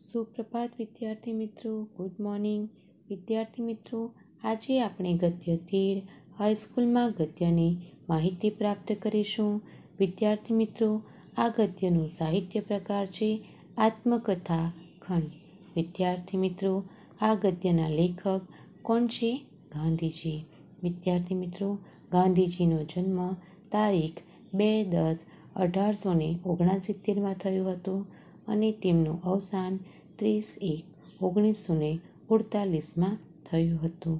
સુપ્રભાત વિદ્યાર્થી મિત્રો good morning વિદ્યાર્થી મિત્રો આજે આપણે ગદ્ય તીર હાઈસ્કૂલમાં ગદ્યની માહિતી પ્રાપ્ત કરીશું વિદ્યાર્થી મિત્રો આ ગદ્યનો સાહિત્ય પ્રકાર છે આત્મકથા ખંડ વિદ્યાર્થી મિત્રો આ ગદ્યના લેખક કોણ છે ગાંધીજી વિદ્યાર્થી મિત્રો ગાંધીજીનો જન્મ તારીખ બે દસ અઢારસો ને ઓગણસિત્તેરમાં થયો હતો અને તેમનું અવસાન ત્રીસ એક ઓગણીસો ને અડતાલીસમાં થયું હતું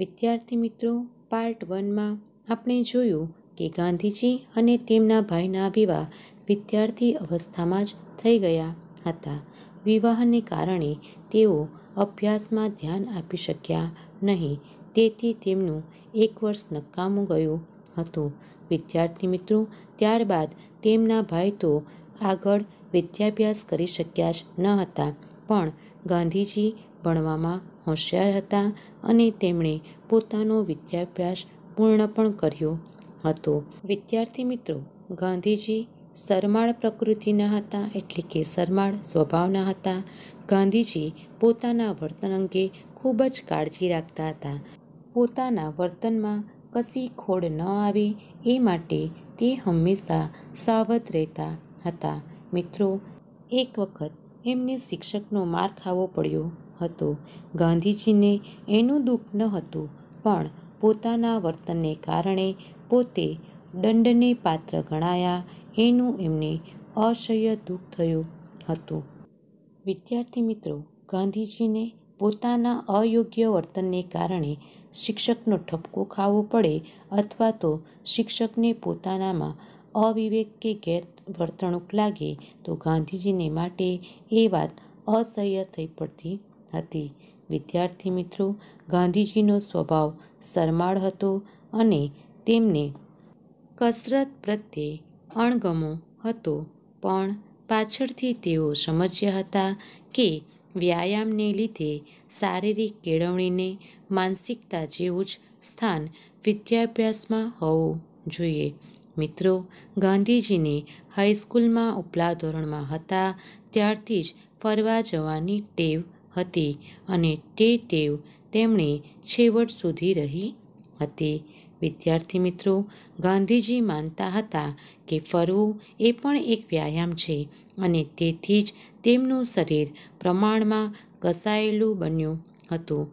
વિદ્યાર્થી મિત્રો પાર્ટ વનમાં આપણે જોયું કે ગાંધીજી અને તેમના ભાઈના વિવાહ વિદ્યાર્થી અવસ્થામાં જ થઈ ગયા હતા વિવાહને કારણે તેઓ અભ્યાસમાં ધ્યાન આપી શક્યા નહીં તેથી તેમનું એક વર્ષ નકામું ગયું હતું વિદ્યાર્થી મિત્રો ત્યારબાદ તેમના ભાઈ તો આગળ વિદ્યાભ્યાસ કરી શક્યા જ ન હતા પણ ગાંધીજી ભણવામાં હોશિયાર હતા અને તેમણે પોતાનો વિદ્યાભ્યાસ પૂર્ણ પણ કર્યો હતો વિદ્યાર્થી મિત્રો ગાંધીજી સરમાળ પ્રકૃતિના હતા એટલે કે સરમાળ સ્વભાવના હતા ગાંધીજી પોતાના વર્તન અંગે ખૂબ જ કાળજી રાખતા હતા પોતાના વર્તનમાં કશી ખોડ ન આવે એ માટે તે હંમેશા સાવધ રહેતા હતા મિત્રો એક વખત એમને શિક્ષકનો માર ખાવો પડ્યો હતો ગાંધીજીને એનું દુઃખ ન હતું પણ પોતાના વર્તનને કારણે પોતે દંડને પાત્ર ગણાયા એનું એમને અસહ્ય દુઃખ થયું હતું વિદ્યાર્થી મિત્રો ગાંધીજીને પોતાના અયોગ્ય વર્તનને કારણે શિક્ષકનો ઠપકો ખાવો પડે અથવા તો શિક્ષકને પોતાનામાં અવિવેક કે ગેરવર્તણૂક લાગે તો ગાંધીજીને માટે એ વાત અસહ્ય થઈ પડતી હતી વિદ્યાર્થી મિત્રો ગાંધીજીનો સ્વભાવ શરમાળ હતો અને તેમને કસરત પ્રત્યે અણગમો હતો પણ પાછળથી તેઓ સમજ્યા હતા કે વ્યાયામને લીધે શારીરિક કેળવણીને માનસિકતા જેવું જ સ્થાન વિદ્યાભ્યાસમાં હોવું જોઈએ મિત્રો ગાંધીજીને હાઈસ્કૂલમાં ઉપલા ધોરણમાં હતા ત્યારથી જ ફરવા જવાની ટેવ હતી અને તે ટેવ તેમણે છેવટ સુધી રહી હતી વિદ્યાર્થી મિત્રો ગાંધીજી માનતા હતા કે ફરવું એ પણ એક વ્યાયામ છે અને તેથી જ તેમનું શરીર પ્રમાણમાં ઘસાયેલું બન્યું હતું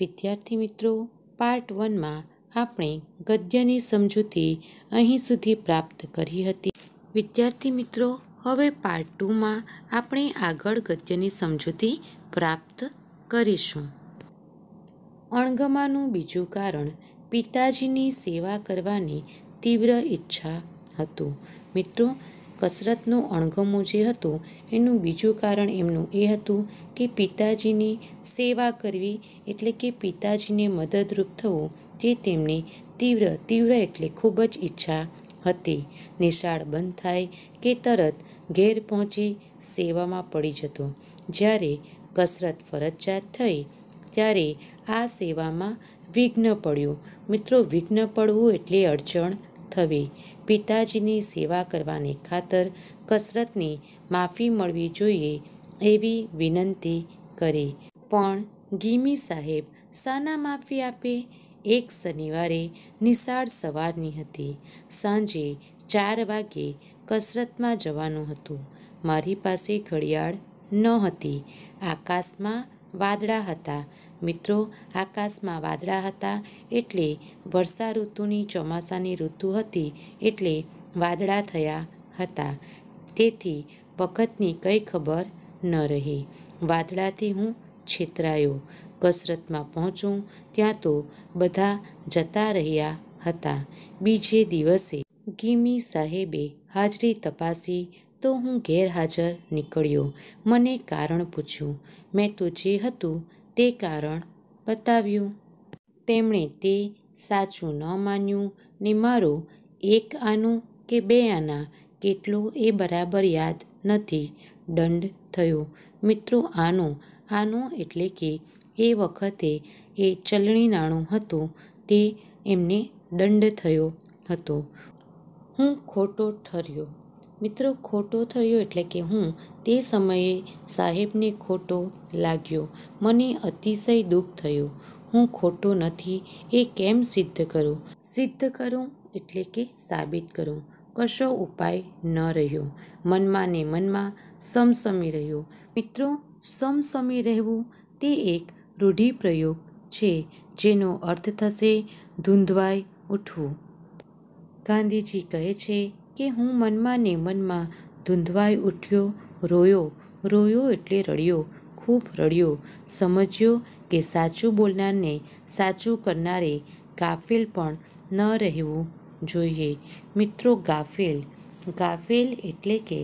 વિદ્યાર્થી મિત્રો પાર્ટ વનમાં આપણે ગદ્યની સમજૂતી અહીં સુધી પ્રાપ્ત કરી હતી વિદ્યાર્થી મિત્રો હવે પાર્ટ ટુમાં આપણે આગળ ગદ્યની સમજૂતી પ્રાપ્ત કરીશું અણગમાનું બીજું કારણ પિતાજીની સેવા કરવાની તીવ્ર ઈચ્છા હતું મિત્રો કસરતનો અણગમો જે હતું એનું બીજું કારણ એમનું એ હતું કે પિતાજીની સેવા કરવી એટલે કે પિતાજીને મદદરૂપ થવું તે તેમને તીવ્ર તીવ્ર એટલે ખૂબ જ ઈચ્છા હતી નિશાળ બંધ થાય કે તરત ઘેર પહોંચી સેવામાં પડી જતો જ્યારે કસરત ફરજિયાત થઈ ત્યારે આ સેવામાં વિઘ્ન પડ્યું મિત્રો વિઘ્ન પડવું એટલે અડચણ થવી પિતાજીની સેવા કરવાની ખાતર કસરતની માફી મળવી જોઈએ એવી વિનંતી કરી પણ ગીમી સાહેબ સાના માફી આપે એક શનિવારે નિશાળ સવારની હતી સાંજે ચાર વાગે કસરતમાં જવાનું હતું મારી પાસે ઘડિયાળ ન હતી આકાશમાં વાદળા હતા મિત્રો આકાશમાં વાદળા હતા એટલે વર્ષા ઋતુની ચોમાસાની ઋતુ હતી એટલે વાદળા થયા હતા તેથી વખતની કંઈ ખબર ન રહી વાદળાથી હું છેતરાયો કસરતમાં પહોંચું ત્યાં તો બધા જતા રહ્યા હતા બીજે દિવસે ગીમી સાહેબે હાજરી તપાસી તો હું ગેરહાજર નીકળ્યો મને કારણ પૂછ્યું મેં તો જે હતું તે કારણ બતાવ્યું તેમણે તે સાચું ન માન્યું ને મારું એક આનો કે બે આના કેટલું એ બરાબર યાદ નથી દંડ થયો મિત્રો આનો આનો એટલે કે એ વખતે એ ચલણી નાણું હતું તે એમને દંડ થયો હતો હું ખોટો ઠર્યો મિત્રો ખોટો થયો એટલે કે હું તે સમયે સાહેબને ખોટો લાગ્યો મને અતિશય દુઃખ થયું હું ખોટો નથી એ કેમ સિદ્ધ કરું સિદ્ધ કરું એટલે કે સાબિત કરું કશો ઉપાય ન રહ્યો મનમાં ને મનમાં સમસમી રહ્યો મિત્રો સમસમી રહેવું તે એક રૂઢિપ્રયોગ છે જેનો અર્થ થશે ધૂંધવાઈ ઉઠવું ગાંધીજી કહે છે કે હું મનમાં ને મનમાં ધૂંધવાઈ ઉઠ્યો રોયો રોયો એટલે રડ્યો ખૂબ રડ્યો સમજ્યો કે સાચું બોલનારને સાચું કરનારે ગાફેલ પણ ન રહેવું જોઈએ મિત્રો ગાફેલ ગાફેલ એટલે કે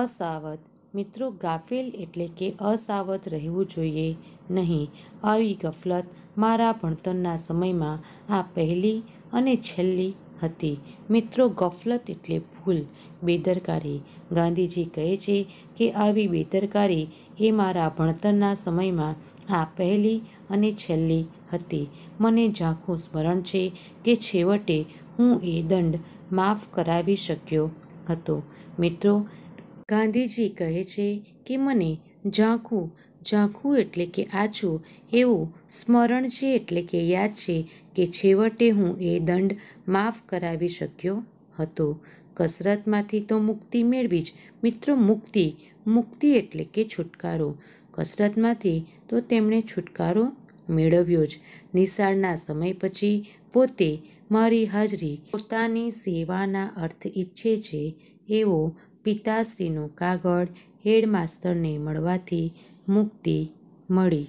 અસાવત મિત્રો ગાફેલ એટલે કે અસાવત રહેવું જોઈએ નહીં આવી ગફલત મારા ભણતરના સમયમાં આ પહેલી અને છેલ્લી હતી મિત્રો ગફલત એટલે ભૂલ બેદરકારી ગાંધીજી કહે છે કે આવી બેદરકારી એ મારા ભણતરના સમયમાં આ પહેલી અને છેલ્લી હતી મને ઝાંખું સ્મરણ છે કે છેવટે હું એ દંડ માફ કરાવી શક્યો હતો મિત્રો ગાંધીજી કહે છે કે મને ઝાંખું ઝાંખું એટલે કે આછું એવું સ્મરણ છે એટલે કે યાદ છે કે છેવટે હું એ દંડ માફ કરાવી શક્યો હતો કસરતમાંથી તો મુક્તિ મેળવી જ મિત્રો મુક્તિ મુક્તિ એટલે કે છુટકારો કસરતમાંથી તો તેમણે છુટકારો મેળવ્યો જ નિશાળના સમય પછી પોતે મારી હાજરી પોતાની સેવાના અર્થ ઈચ્છે છે એવો પિતાશ્રીનો કાગળ હેડમાસ્તરને મળવાથી મુક્તિ મળી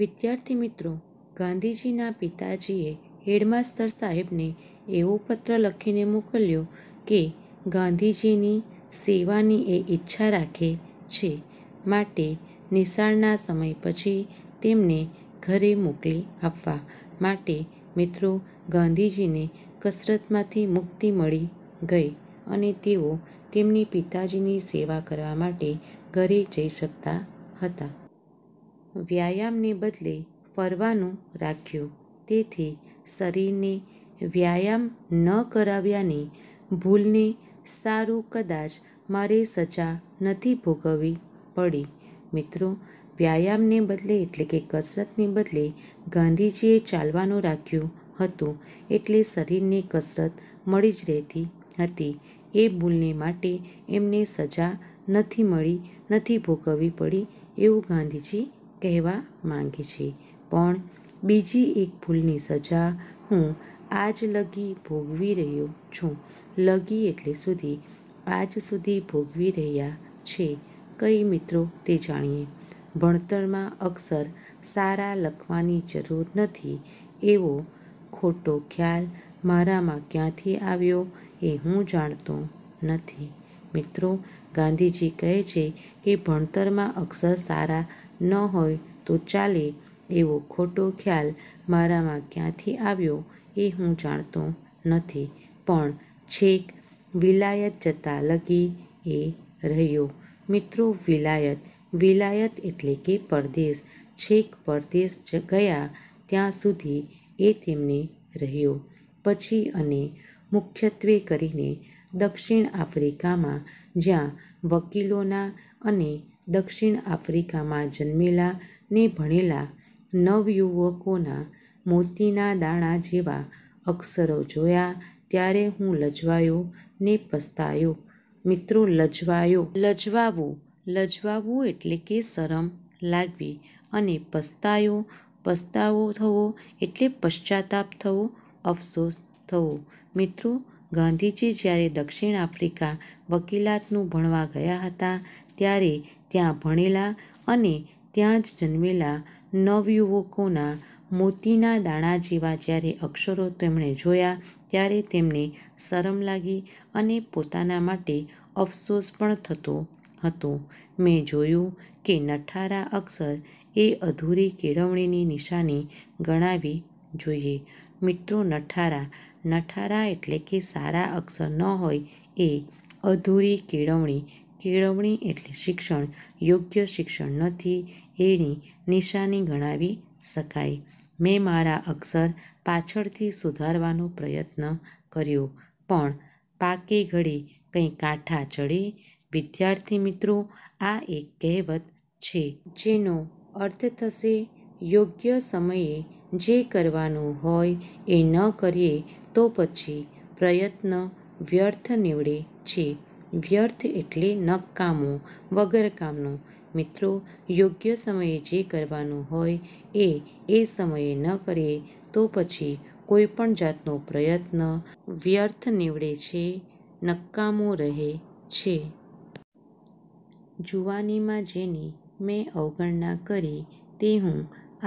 વિદ્યાર્થી મિત્રો ગાંધીજીના પિતાજીએ હેડમાસ્ટર સાહેબને એવો પત્ર લખીને મોકલ્યો કે ગાંધીજીની સેવાની એ ઈચ્છા રાખે છે માટે નિશાળના સમય પછી તેમને ઘરે મોકલી આપવા માટે મિત્રો ગાંધીજીને કસરતમાંથી મુક્તિ મળી ગઈ અને તેઓ તેમની પિતાજીની સેવા કરવા માટે ઘરે જઈ શકતા હતા વ્યાયામને બદલે ફરવાનું રાખ્યું તેથી શરીરને વ્યાયામ ન કરાવ્યાની ભૂલને સારું કદાચ મારે સજા નથી ભોગવવી પડી મિત્રો વ્યાયામને બદલે એટલે કે કસરતને બદલે ગાંધીજીએ ચાલવાનું રાખ્યું હતું એટલે શરીરને કસરત મળી જ રહેતી હતી એ ભૂલને માટે એમને સજા નથી મળી નથી ભોગવવી પડી એવું ગાંધીજી કહેવા માંગે છે પણ બીજી એક ભૂલની સજા હું આજ લગી ભોગવી રહ્યો છું લગી એટલે સુધી આજ સુધી ભોગવી રહ્યા છે કઈ મિત્રો તે જાણીએ ભણતરમાં અક્ષર સારા લખવાની જરૂર નથી એવો ખોટો ખ્યાલ મારામાં ક્યાંથી આવ્યો એ હું જાણતો નથી મિત્રો ગાંધીજી કહે છે કે ભણતરમાં અક્ષર સારા ન હોય તો ચાલે એવો ખોટો ખ્યાલ મારામાં ક્યાંથી આવ્યો એ હું જાણતો નથી પણ છેક વિલાયત જતાં લગી એ રહ્યો મિત્રો વિલાયત વિલાયત એટલે કે પરદેશ છેક પરદેશ ગયા ત્યાં સુધી એ તેમને રહ્યો પછી અને મુખ્યત્વે કરીને દક્ષિણ આફ્રિકામાં જ્યાં વકીલોના અને દક્ષિણ આફ્રિકામાં જન્મેલા ને ભણેલા નવયુવકોના મોતીના દાણા જેવા અક્ષરો જોયા ત્યારે હું લજવાયો ને પસ્તાયો મિત્રો લજવાયો લજવાવું લજવાવું એટલે કે શરમ લાગવી અને પસ્તાયો પસ્તાવો થવો એટલે પશ્ચાતાપ થવો અફસોસ થવો મિત્રો ગાંધીજી જ્યારે દક્ષિણ આફ્રિકા વકીલાતનું ભણવા ગયા હતા ત્યારે ત્યાં ભણેલા અને ત્યાં જ જન્મેલા નવયુવકોના મોતીના દાણા જેવા જ્યારે અક્ષરો તેમણે જોયા ત્યારે તેમને શરમ લાગી અને પોતાના માટે અફસોસ પણ થતો હતો મેં જોયું કે નઠારા અક્ષર એ અધૂરી કેળવણીની નિશાની ગણાવી જોઈએ મિત્રો નઠારા નઠારા એટલે કે સારા અક્ષર ન હોય એ અધૂરી કેળવણી કેળવણી એટલે શિક્ષણ યોગ્ય શિક્ષણ નથી એની નિશાની ગણાવી શકાય મેં મારા અક્ષર પાછળથી સુધારવાનો પ્રયત્ન કર્યો પણ પાકી ઘડી કંઈ કાંઠા ચડી વિદ્યાર્થી મિત્રો આ એક કહેવત છે જેનો અર્થ થશે યોગ્ય સમયે જે કરવાનું હોય એ ન કરીએ તો પછી પ્રયત્ન વ્યર્થ નીવડે છે વ્યર્થ એટલે નકામું વગર કામનું મિત્રો યોગ્ય સમયે જે કરવાનું હોય એ એ સમયે ન કરે તો પછી કોઈ પણ જાતનો પ્રયત્ન વ્યર્થ નીવડે છે નકામો રહે છે જુવાનીમાં જેની મેં અવગણના કરી તે હું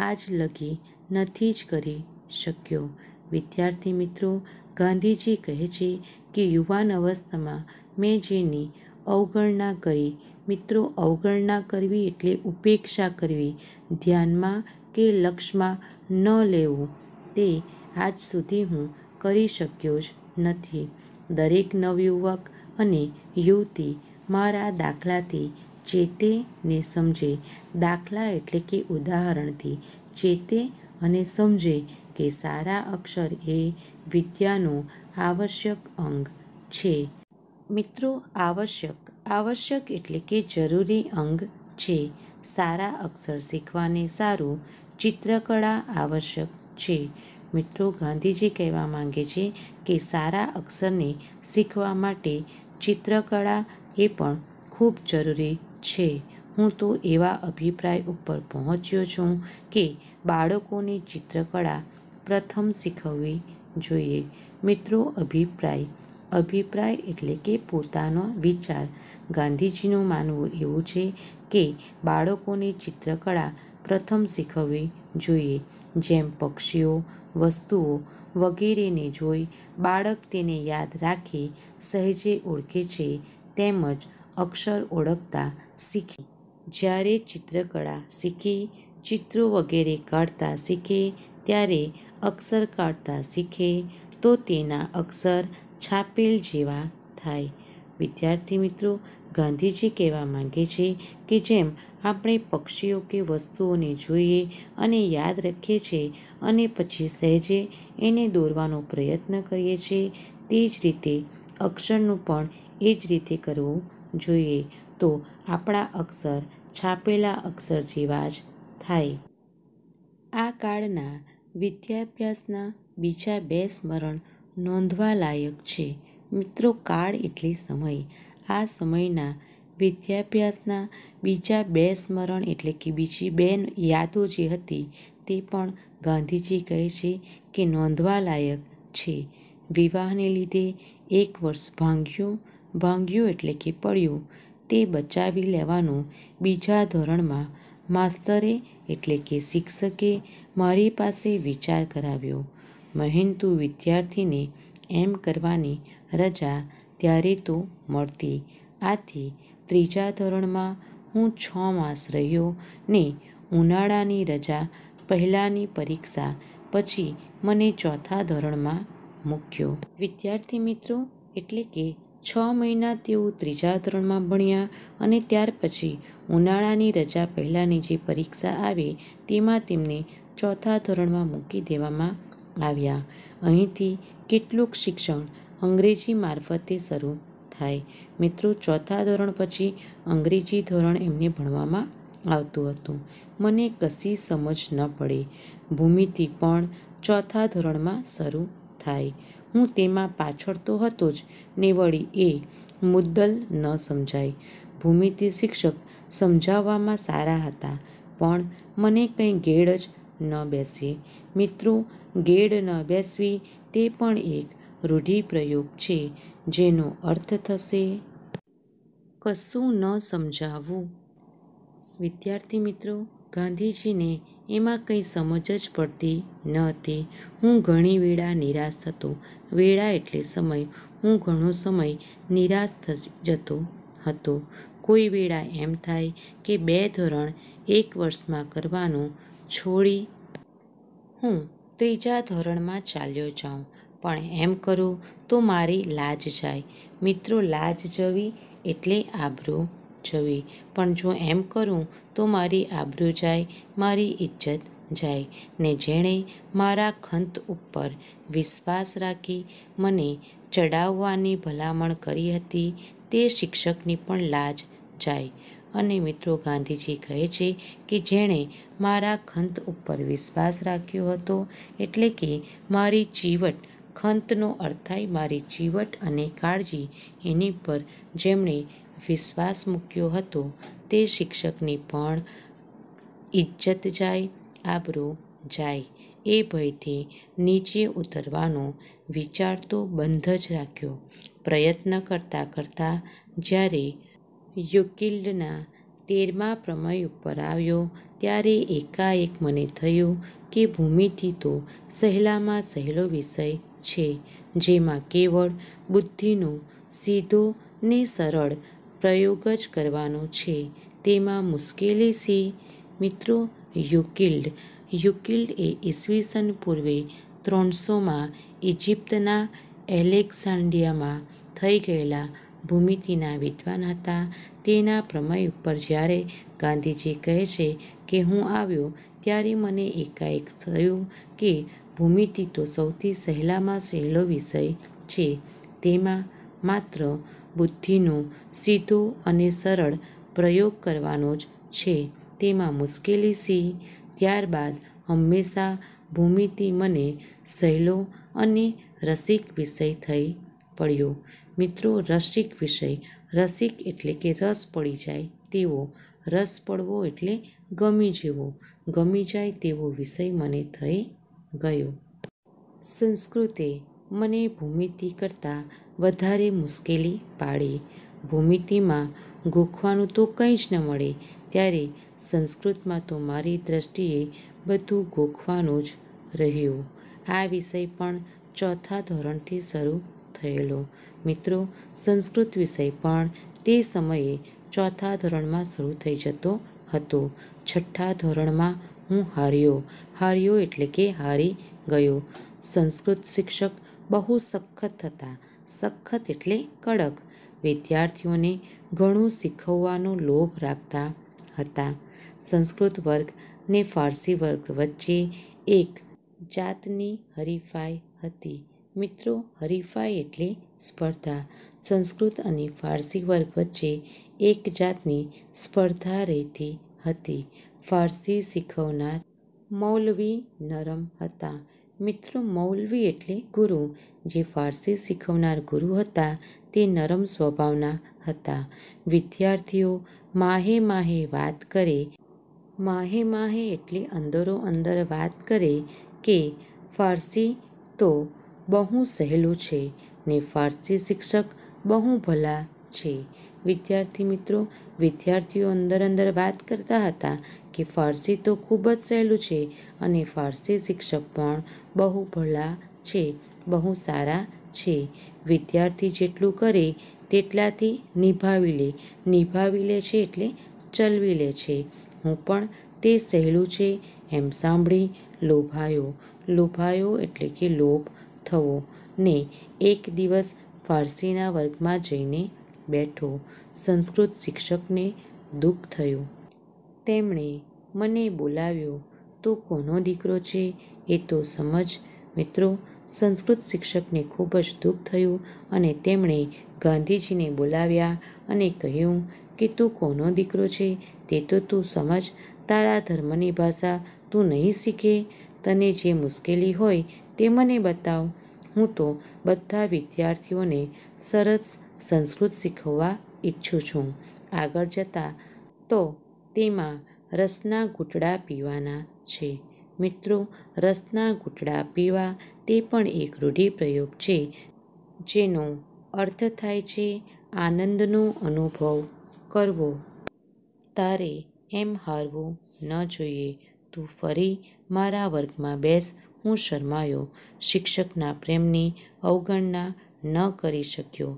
આજ લગી નથી જ કરી શક્યો વિદ્યાર્થી મિત્રો ગાંધીજી કહે છે કે યુવાન અવસ્થામાં મેં જેની અવગણના કરી મિત્રો અવગણના કરવી એટલે ઉપેક્ષા કરવી ધ્યાનમાં કે લક્ષમાં ન લેવું તે આજ સુધી હું કરી શક્યો જ નથી દરેક નવયુવક અને યુવતી મારા દાખલાથી ચેતે ને સમજે દાખલા એટલે કે ઉદાહરણથી ચેતે અને સમજે કે સારા અક્ષર એ વિદ્યાનો આવશ્યક અંગ છે મિત્રો આવશ્યક આવશ્યક એટલે કે જરૂરી અંગ છે સારા અક્ષર શીખવાને સારું ચિત્રકળા આવશ્યક છે મિત્રો ગાંધીજી કહેવા માંગે છે કે સારા અક્ષરને શીખવા માટે ચિત્રકળા એ પણ ખૂબ જરૂરી છે હું તો એવા અભિપ્રાય ઉપર પહોંચ્યો છું કે બાળકોને ચિત્રકળા પ્રથમ શીખવવી જોઈએ મિત્રો અભિપ્રાય અભિપ્રાય એટલે કે પોતાનો વિચાર ગાંધીજીનું માનવું એવું છે કે બાળકોને ચિત્રકળા પ્રથમ શીખવવી જોઈએ જેમ પક્ષીઓ વસ્તુઓ વગેરેને જોઈ બાળક તેને યાદ રાખે સહેજે ઓળખે છે તેમજ અક્ષર ઓળખતા શીખે જ્યારે ચિત્રકળા શીખે ચિત્રો વગેરે કાઢતા શીખે ત્યારે અક્ષર કાઢતા શીખે તો તેના અક્ષર છાપેલ જેવા થાય વિદ્યાર્થી મિત્રો ગાંધીજી કહેવા માંગે છે કે જેમ આપણે પક્ષીઓ કે વસ્તુઓને જોઈએ અને યાદ રાખીએ છીએ અને પછી સહેજે એને દોરવાનો પ્રયત્ન કરીએ છીએ તે જ રીતે અક્ષરનું પણ એ જ રીતે કરવું જોઈએ તો આપણા અક્ષર છાપેલા અક્ષર જેવા જ થાય આ કાળના વિદ્યાભ્યાસના બીજા બે સ્મરણ નોંધવાલાયક છે મિત્રો કાળ એટલે સમય આ સમયના વિદ્યાભ્યાસના બીજા બે સ્મરણ એટલે કે બીજી બે યાદો જે હતી તે પણ ગાંધીજી કહે છે કે નોંધવાલાયક છે વિવાહને લીધે એક વર્ષ ભાંગ્યું ભાંગ્યું એટલે કે પડ્યું તે બચાવી લેવાનું બીજા ધોરણમાં માસ્તરે એટલે કે શિક્ષકે મારી પાસે વિચાર કરાવ્યો મહેનતુ વિદ્યાર્થીને એમ કરવાની રજા ત્યારે તો મળતી આથી ત્રીજા ધોરણમાં હું છ માસ રહ્યો ને ઉનાળાની રજા પહેલાંની પરીક્ષા પછી મને ચોથા ધોરણમાં મૂક્યો વિદ્યાર્થી મિત્રો એટલે કે છ મહિના તેઓ ત્રીજા ધોરણમાં ભણ્યા અને ત્યાર પછી ઉનાળાની રજા પહેલાંની જે પરીક્ષા આવે તેમાં તેમને ચોથા ધોરણમાં મૂકી દેવામાં આવ્યા અહીંથી કેટલુંક શિક્ષણ અંગ્રેજી મારફતે શરૂ થાય મિત્રો ચોથા ધોરણ પછી અંગ્રેજી ધોરણ એમને ભણવામાં આવતું હતું મને કશી સમજ ન પડી ભૂમિતિ પણ ચોથા ધોરણમાં શરૂ થાય હું તેમાં પાછળ તો હતો જ ને વળી એ મુદ્દલ ન સમજાય ભૂમિતિ શિક્ષક સમજાવવામાં સારા હતા પણ મને કંઈ ગેડ જ ન બેસે મિત્રો ગેડ ન બેસવી તે પણ એક રૂઢિપ્રયોગ છે જેનો અર્થ થશે કશું ન સમજાવવું વિદ્યાર્થી મિત્રો ગાંધીજીને એમાં કંઈ સમજ જ પડતી ન હતી હું ઘણી વેળા નિરાશ થતો વેળા એટલે સમય હું ઘણો સમય નિરાશ જતો હતો કોઈ વેળા એમ થાય કે બે ધોરણ એક વર્ષમાં કરવાનું છોડી હું ત્રીજા ધોરણમાં ચાલ્યો જાઉં પણ એમ કરું તો મારી લાજ જાય મિત્રો લાજ જવી એટલે આબરૂ જવી પણ જો એમ કરું તો મારી આબરૂ જાય મારી ઇજ્જત જાય ને જેણે મારા ખંત ઉપર વિશ્વાસ રાખી મને ચડાવવાની ભલામણ કરી હતી તે શિક્ષકની પણ લાજ જાય અને મિત્રો ગાંધીજી કહે છે કે જેણે મારા ખંત ઉપર વિશ્વાસ રાખ્યો હતો એટલે કે મારી ચીવટ ખંતનો અર્થાય મારી ચીવટ અને કાળજી એની પર જેમણે વિશ્વાસ મૂક્યો હતો તે શિક્ષકની પણ ઇજ્જત જાય આબરૂ જાય એ ભયથી નીચે ઉતરવાનો વિચાર તો બંધ જ રાખ્યો પ્રયત્ન કરતાં કરતાં જ્યારે યુકિલ્ડના તેરમા પ્રમય ઉપર આવ્યો ત્યારે એકાએક મને થયું કે ભૂમિતિ તો સહેલામાં સહેલો વિષય છે જેમાં કેવળ બુદ્ધિનો સીધો ને સરળ પ્રયોગ જ કરવાનો છે તેમાં મુશ્કેલી છે મિત્રો યુકિલ્ડ યુકિલ્ડ એ ઈસવીસન પૂર્વે ત્રણસોમાં ઇજિપ્તના એલેક્ઝાન્ડિયામાં થઈ ગયેલા ભૂમિતિના વિદ્વાન હતા તેના પ્રમેય ઉપર જ્યારે ગાંધીજી કહે છે કે હું આવ્યો ત્યારે મને એકાએક થયું કે ભૂમિતિ તો સૌથી સહેલામાં સહેલો વિષય છે તેમાં માત્ર બુદ્ધિનો સીધો અને સરળ પ્રયોગ કરવાનો જ છે તેમાં મુશ્કેલી સી ત્યારબાદ હંમેશા ભૂમિતિ મને સહેલો અને રસિક વિષય થઈ પડ્યો મિત્રો રસિક વિષય રસિક એટલે કે રસ પડી જાય તેવો રસ પડવો એટલે ગમી જેવો ગમી જાય તેવો વિષય મને થઈ ગયો સંસ્કૃતે મને ભૂમિતિ કરતાં વધારે મુશ્કેલી પાડી ભૂમિતિમાં ગોખવાનું તો કંઈ જ ન મળે ત્યારે સંસ્કૃતમાં તો મારી દ્રષ્ટિએ બધું ગોખવાનું જ રહ્યું આ વિષય પણ ચોથા ધોરણથી શરૂ થયેલો મિત્રો સંસ્કૃત વિષય પણ તે સમયે ચોથા ધોરણમાં શરૂ થઈ જતો હતો છઠ્ઠા ધોરણમાં હું હાર્યો હાર્યો એટલે કે હારી ગયો સંસ્કૃત શિક્ષક બહુ સખત હતા સખત એટલે કડક વિદ્યાર્થીઓને ઘણું શીખવવાનો લોભ રાખતા હતા સંસ્કૃત વર્ગ ને ફારસી વર્ગ વચ્ચે એક જાતની હરીફાઈ હતી મિત્રો હરીફાઈ એટલે સ્પર્ધા સંસ્કૃત અને ફારસી વર્ગ વચ્ચે એક જાતની સ્પર્ધા રહેતી હતી ફારસી શીખવનાર મૌલવી નરમ હતા મિત્રો મૌલવી એટલે ગુરુ જે ફારસી શીખવનાર ગુરુ હતા તે નરમ સ્વભાવના હતા વિદ્યાર્થીઓ માહે માહે વાત કરે માહે માહે એટલે અંદરો અંદર વાત કરે કે ફારસી તો બહુ સહેલું છે ને ફારસી શિક્ષક બહુ ભલા છે વિદ્યાર્થી મિત્રો વિદ્યાર્થીઓ અંદર અંદર વાત કરતા હતા કે ફારસી તો ખૂબ જ સહેલું છે અને ફારસી શિક્ષક પણ બહુ ભલા છે બહુ સારા છે વિદ્યાર્થી જેટલું કરે તેટલાથી નિભાવી લે નિભાવી લે છે એટલે ચલવી લે છે હું પણ તે સહેલું છે એમ સાંભળી લોભાયો લોભાયો એટલે કે લોભ થવો ને એક દિવસ ફારસીના વર્ગમાં જઈને બેઠો સંસ્કૃત શિક્ષકને દુઃખ થયું તેમણે મને બોલાવ્યો તું કોનો દીકરો છે એ તો સમજ મિત્રો સંસ્કૃત શિક્ષકને ખૂબ જ દુઃખ થયું અને તેમણે ગાંધીજીને બોલાવ્યા અને કહ્યું કે તું કોનો દીકરો છે તે તો તું સમજ તારા ધર્મની ભાષા તું નહીં શીખે તને જે મુશ્કેલી હોય તે મને બતાવ હું તો બધા વિદ્યાર્થીઓને સરસ સંસ્કૃત શીખવવા ઈચ્છું છું આગળ જતાં તો તેમાં રસના ઘૂંટડા પીવાના છે મિત્રો રસના ઘૂંટડા પીવા તે પણ એક રૂઢિપ્રયોગ છે જેનો અર્થ થાય છે આનંદનો અનુભવ કરવો તારે એમ હારવું ન જોઈએ તું ફરી મારા વર્ગમાં બેસ હું શરમાયો શિક્ષકના પ્રેમની અવગણના ન કરી શક્યો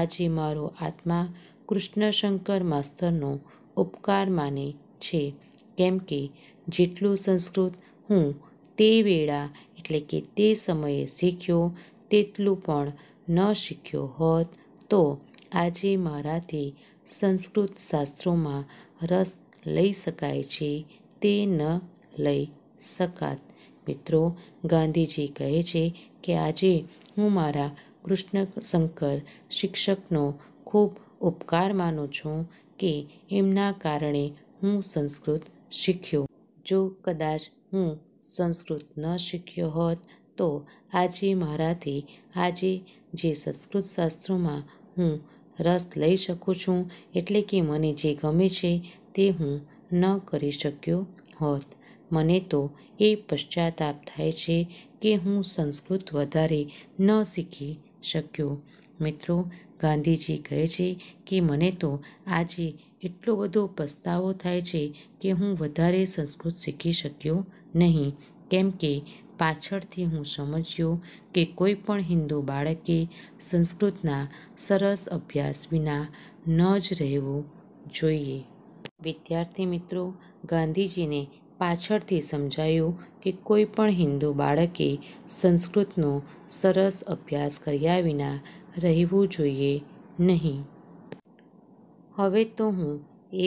આજે મારો આત્મા કૃષ્ણશંકર માસ્તરનો ઉપકાર માને છે કેમ કે જેટલું સંસ્કૃત હું તે વેળા એટલે કે તે સમયે શીખ્યો તેટલું પણ ન શીખ્યો હોત તો આજે મારાથી સંસ્કૃત શાસ્ત્રોમાં રસ લઈ શકાય છે તે ન લઈ શકાત મિત્રો ગાંધીજી કહે છે કે આજે હું મારા કૃષ્ણશંકર શિક્ષકનો ખૂબ ઉપકાર માનું છું કે એમના કારણે હું સંસ્કૃત શીખ્યો જો કદાચ હું સંસ્કૃત ન શીખ્યો હોત તો આજે મારાથી આજે જે સંસ્કૃત શાસ્ત્રોમાં હું રસ લઈ શકું છું એટલે કે મને જે ગમે છે તે હું ન કરી શક્યો હોત મને તો એ પશ્ચાતાપ થાય છે કે હું સંસ્કૃત વધારે ન શીખી શક્યો મિત્રો ગાંધીજી કહે છે કે મને તો આજે એટલો બધો પસ્તાવો થાય છે કે હું વધારે સંસ્કૃત શીખી શક્યો નહીં કેમ કે પાછળથી હું સમજ્યો કે કોઈ પણ હિન્દુ બાળકે સંસ્કૃતના સરસ અભ્યાસ વિના ન જ રહેવું જોઈએ વિદ્યાર્થી મિત્રો ગાંધીજીને પાછળથી સમજાયું કે કોઈ પણ હિન્દુ બાળકે સંસ્કૃતનો સરસ અભ્યાસ કર્યા વિના રહેવું જોઈએ નહીં હવે તો હું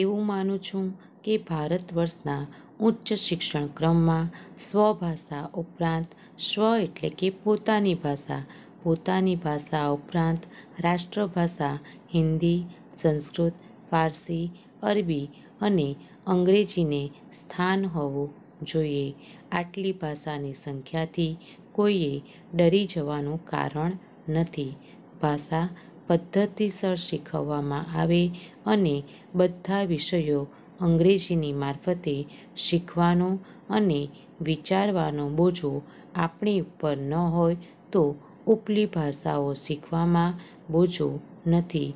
એવું માનું છું કે ભારત વર્ષના ઉચ્ચ શિક્ષણ ક્રમમાં સ્વભાષા ઉપરાંત સ્વ એટલે કે પોતાની ભાષા પોતાની ભાષા ઉપરાંત રાષ્ટ્રભાષા હિન્દી સંસ્કૃત ફારસી અરબી અને અંગ્રેજીને સ્થાન હોવું જોઈએ આટલી ભાષાની સંખ્યાથી કોઈએ ડરી જવાનું કારણ નથી ભાષા પદ્ધતિસર શીખવવામાં આવે અને બધા વિષયો અંગ્રેજીની મારફતે શીખવાનો અને વિચારવાનો બોજો આપણી ઉપર ન હોય તો ઉપલી ભાષાઓ શીખવામાં બોજો નથી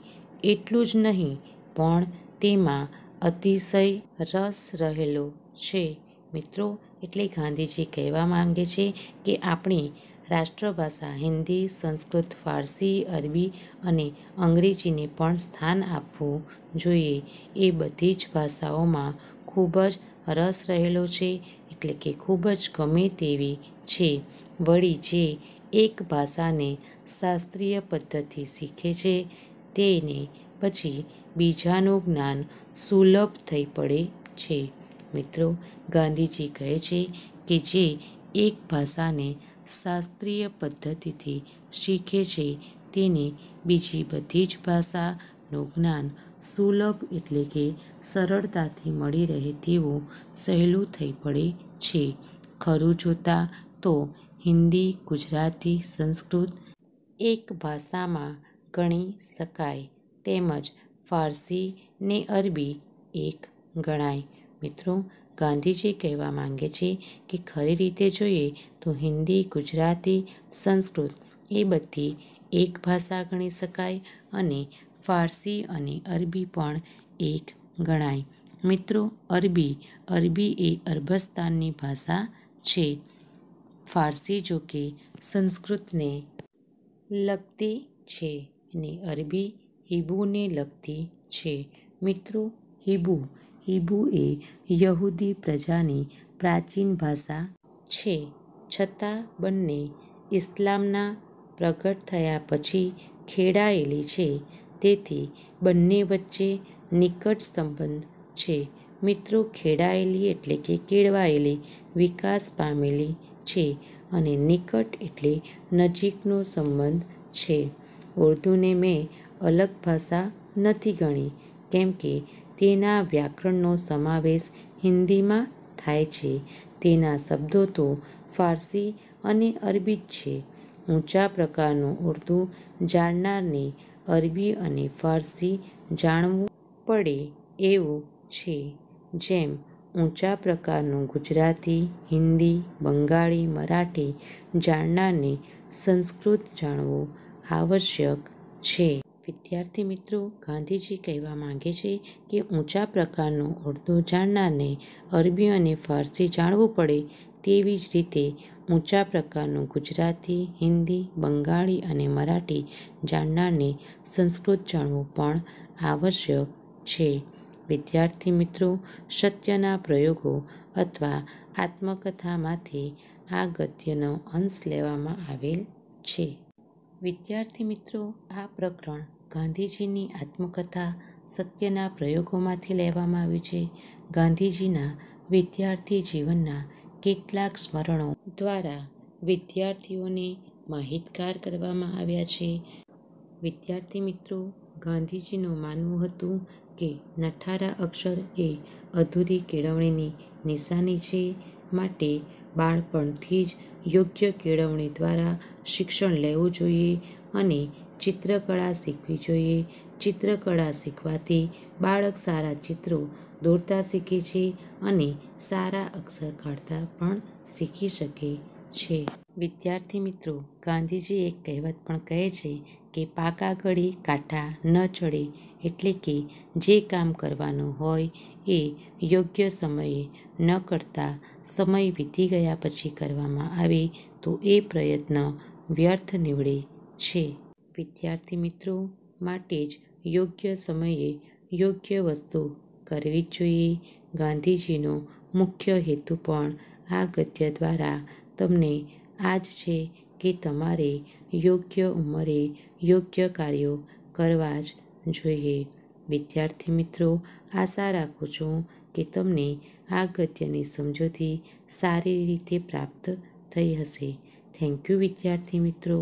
એટલું જ નહીં પણ તેમાં અતિશય રસ રહેલો છે મિત્રો એટલે ગાંધીજી કહેવા માંગે છે કે આપણી રાષ્ટ્રભાષા હિન્દી સંસ્કૃત ફારસી અરબી અને અંગ્રેજીને પણ સ્થાન આપવું જોઈએ એ બધી જ ભાષાઓમાં ખૂબ જ રસ રહેલો છે એટલે કે ખૂબ જ ગમે તેવી છે વળી જે એક ભાષાને શાસ્ત્રીય પદ્ધતિ શીખે છે તેને પછી બીજાનું જ્ઞાન સુલભ થઈ પડે છે મિત્રો ગાંધીજી કહે છે કે જે એક ભાષાને શાસ્ત્રીય પદ્ધતિથી શીખે છે તેને બીજી બધી જ ભાષાનું જ્ઞાન સુલભ એટલે કે સરળતાથી મળી રહે તેવું સહેલું થઈ પડે છે ખરું જોતાં તો હિન્દી ગુજરાતી સંસ્કૃત એક ભાષામાં ગણી શકાય તેમજ ફારસી ને અરબી એક ગણાય મિત્રો ગાંધીજી કહેવા માંગે છે કે ખરી રીતે જોઈએ તો હિન્દી ગુજરાતી સંસ્કૃત એ બધી એક ભાષા ગણી શકાય અને ફારસી અને અરબી પણ એક ગણાય મિત્રો અરબી અરબી એ અરબસ્તાનની ભાષા છે ફારસી જો કે સંસ્કૃતને લગતી છે અને અરબી હિબ્બુને લગતી છે મિત્રો હિબુ હિબ્બુ એ યહૂદી પ્રજાની પ્રાચીન ભાષા છે છતાં બંને ઇસ્લામના પ્રગટ થયા પછી ખેડાયેલી છે તેથી બંને વચ્ચે નિકટ સંબંધ છે મિત્રો ખેડાયેલી એટલે કે કેળવાયેલી વિકાસ પામેલી છે અને નિકટ એટલે નજીકનો સંબંધ છે ઉર્દુને મેં અલગ ભાષા નથી ગણી કેમ કે તેના વ્યાકરણનો સમાવેશ હિન્દીમાં થાય છે તેના શબ્દો તો ફારસી અને અરબી જ છે ઊંચા પ્રકારનું ઉર્દુ જાણનારને અરબી અને ફારસી જાણવું પડે એવું છે જેમ ઊંચા પ્રકારનું ગુજરાતી હિન્દી બંગાળી મરાઠી જાણનારને સંસ્કૃત જાણવું આવશ્યક છે વિદ્યાર્થી મિત્રો ગાંધીજી કહેવા માંગે છે કે ઊંચા પ્રકારનું ઉર્દુ જાણનારને અરબી અને ફારસી જાણવું પડે તેવી જ રીતે ઊંચા પ્રકારનું ગુજરાતી હિન્દી બંગાળી અને મરાઠી જાણનારને સંસ્કૃત જાણવું પણ આવશ્યક છે વિદ્યાર્થી મિત્રો સત્યના પ્રયોગો અથવા આત્મકથામાંથી આ ગદ્યનો અંશ લેવામાં આવેલ છે વિદ્યાર્થી મિત્રો આ પ્રકરણ ગાંધીજીની આત્મકથા સત્યના પ્રયોગોમાંથી લેવામાં આવી છે ગાંધીજીના વિદ્યાર્થી જીવનના કેટલાક સ્મરણો દ્વારા વિદ્યાર્થીઓને માહિતગાર કરવામાં આવ્યા છે વિદ્યાર્થી મિત્રો ગાંધીજીનું માનવું હતું કે નઠારા અક્ષર એ અધૂરી કેળવણીની નિશાની છે માટે બાળપણથી જ યોગ્ય કેળવણી દ્વારા શિક્ષણ લેવું જોઈએ અને ચિત્રકળા શીખવી જોઈએ ચિત્રકળા શીખવાથી બાળક સારા ચિત્રો દોરતા શીખે છે અને સારા અક્ષર કાઢતા પણ શીખી શકે છે વિદ્યાર્થી મિત્રો ગાંધીજી એક કહેવત પણ કહે છે કે પાકા ઘડી કાંઠા ન ચડે એટલે કે જે કામ કરવાનું હોય એ યોગ્ય સમયે ન કરતા સમય વીતી ગયા પછી કરવામાં આવે તો એ પ્રયત્ન વ્યર્થ નીવડે છે વિદ્યાર્થી મિત્રો માટે જ યોગ્ય સમયે યોગ્ય વસ્તુ કરવી જ જોઈએ ગાંધીજીનો મુખ્ય હેતુ પણ આ ગદ્ય દ્વારા તમને આ જ છે કે તમારે યોગ્ય ઉંમરે યોગ્ય કાર્યો કરવા જ જોઈએ વિદ્યાર્થી મિત્રો આશા રાખું છું કે તમને આ ગદ્યની સમજૂતી સારી રીતે પ્રાપ્ત થઈ હશે થેન્ક યુ વિદ્યાર્થી મિત્રો